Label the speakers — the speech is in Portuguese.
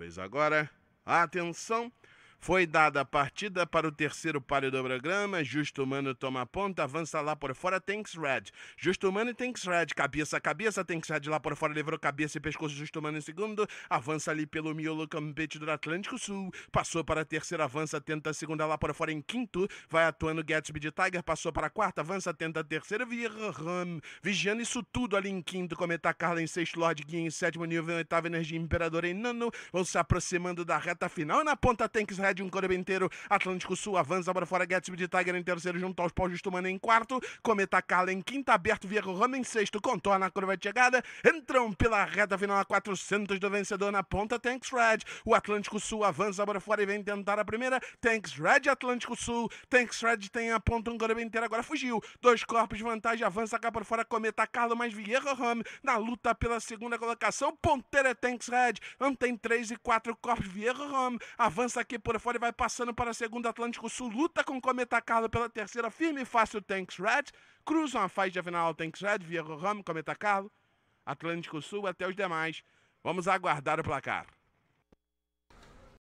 Speaker 1: automóveis. Agora, atenção! Foi dada a partida para o terceiro palio do programa. Justo Mano toma ponta, avança lá por fora. Tanks Red. Justo Mano e Tanks Red. Cabeça a cabeça. Tanks Red lá por fora. levou cabeça e pescoço. Justo Mano em segundo. Avança ali pelo miolo competidor Atlântico Sul. Passou para a terceira. Avança, tenta a segunda lá por fora em quinto. Vai atuando Gatsby de Tiger. Passou para a quarta. Avança, tenta a terceira. Virram. Vigiando isso tudo ali em quinto. Cometa Carla em sexto. Lord Gui em sétimo nível. oitavo Energia Imperador em nano. Vão se aproximando da reta final. Na ponta Tanks Red Fred, um inteiro Atlântico Sul avança para fora, Gatsby de Tiger em terceiro, junto aos paus Justumano em quarto, Cometa Carla em quinta, aberto, Vieira Roma em sexto, contorna a curva de chegada, entram pela reta final a 400 do vencedor na ponta, Tanks Red, o Atlântico Sul avança para fora e vem tentar a primeira, Tanks Red, Atlântico Sul, Tanks Red tem a ponta, um inteiro agora fugiu, dois corpos, vantagem, avança cá para fora, Cometa Carla mais Vieira Roma, na luta pela segunda colocação, ponteira Tanks Red, não tem três e quatro corpos, Vieira Roma, avança aqui por e vai passando para a segunda Atlântico Sul, luta com Cometa Carlo pela terceira, firme e fácil Tanks Red, cruzam a faixa de final Tanks Red, via Ram, Cometa Carlo, Atlântico Sul até os demais. Vamos aguardar o placar.